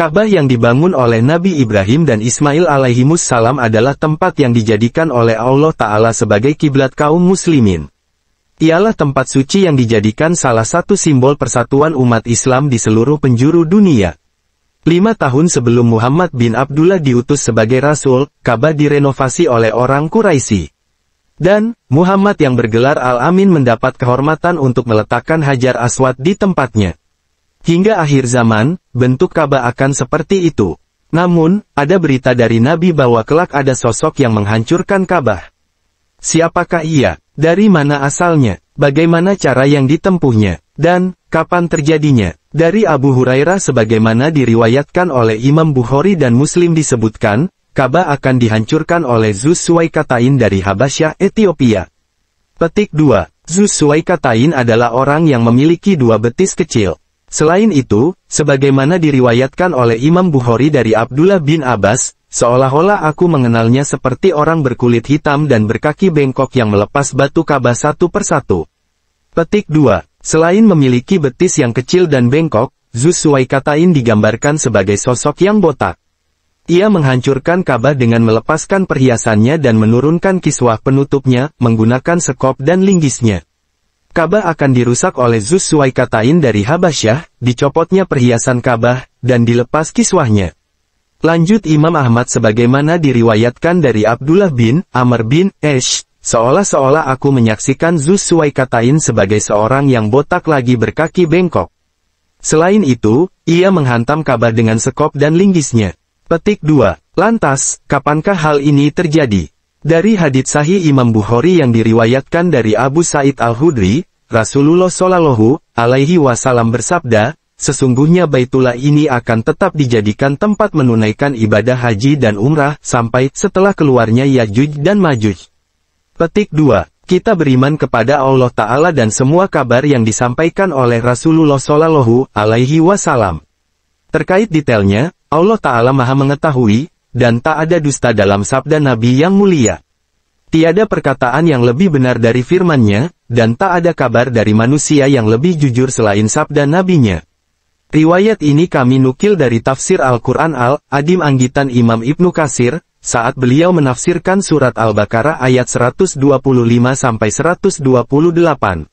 Ka'bah yang dibangun oleh Nabi Ibrahim dan Ismail alaihimus salam adalah tempat yang dijadikan oleh Allah Ta'ala sebagai kiblat kaum muslimin. Ialah tempat suci yang dijadikan salah satu simbol persatuan umat Islam di seluruh penjuru dunia. Lima tahun sebelum Muhammad bin Abdullah diutus sebagai rasul, Ka'bah direnovasi oleh orang Quraisy. Dan, Muhammad yang bergelar Al-Amin mendapat kehormatan untuk meletakkan Hajar Aswad di tempatnya. Hingga akhir zaman, bentuk Ka'bah akan seperti itu. Namun, ada berita dari Nabi bahwa kelak ada sosok yang menghancurkan Ka'bah. Siapakah ia? Dari mana asalnya? Bagaimana cara yang ditempuhnya? Dan, kapan terjadinya? Dari Abu Hurairah sebagaimana diriwayatkan oleh Imam Bukhari dan Muslim disebutkan, Ka'bah akan dihancurkan oleh Zuswai Katain dari Habasyah, Ethiopia. Petik 2. Zuswai Katain adalah orang yang memiliki dua betis kecil. Selain itu, sebagaimana diriwayatkan oleh Imam Bukhari dari Abdullah bin Abbas, seolah-olah aku mengenalnya seperti orang berkulit hitam dan berkaki bengkok yang melepas batu kabah satu persatu. Petik 2. Selain memiliki betis yang kecil dan bengkok, Zeus katain digambarkan sebagai sosok yang botak. Ia menghancurkan kabah dengan melepaskan perhiasannya dan menurunkan kiswah penutupnya, menggunakan sekop dan linggisnya. Ka'bah akan dirusak oleh Zeus Suaikatain dari Habasyah, dicopotnya perhiasan Ka'bah, dan dilepas kiswahnya. Lanjut Imam Ahmad sebagaimana diriwayatkan dari Abdullah bin Amr bin Esh, seolah-seolah aku menyaksikan Zeus Suaikatain sebagai seorang yang botak lagi berkaki bengkok. Selain itu, ia menghantam Ka'bah dengan sekop dan linggisnya. Petik 2. Lantas, kapankah hal ini terjadi? Dari hadits sahih Imam Bukhari yang diriwayatkan dari Abu Said Al-Hudri, Rasulullah Shallallahu Alaihi Wasallam bersabda, sesungguhnya Baitullah ini akan tetap dijadikan tempat menunaikan ibadah haji dan umrah sampai setelah keluarnya Yajuj dan Majuj. Petik 2. Kita beriman kepada Allah Ta'ala dan semua kabar yang disampaikan oleh Rasulullah Shallallahu Alaihi Wasallam. Terkait detailnya, Allah Ta'ala maha mengetahui, dan tak ada dusta dalam sabda Nabi yang mulia. Tiada perkataan yang lebih benar dari firmannya, dan tak ada kabar dari manusia yang lebih jujur selain sabda nabinya. Riwayat ini kami nukil dari tafsir Al-Quran Al-Adim Anggitan Imam Ibnu Kasir, saat beliau menafsirkan surat Al-Baqarah ayat 125-128.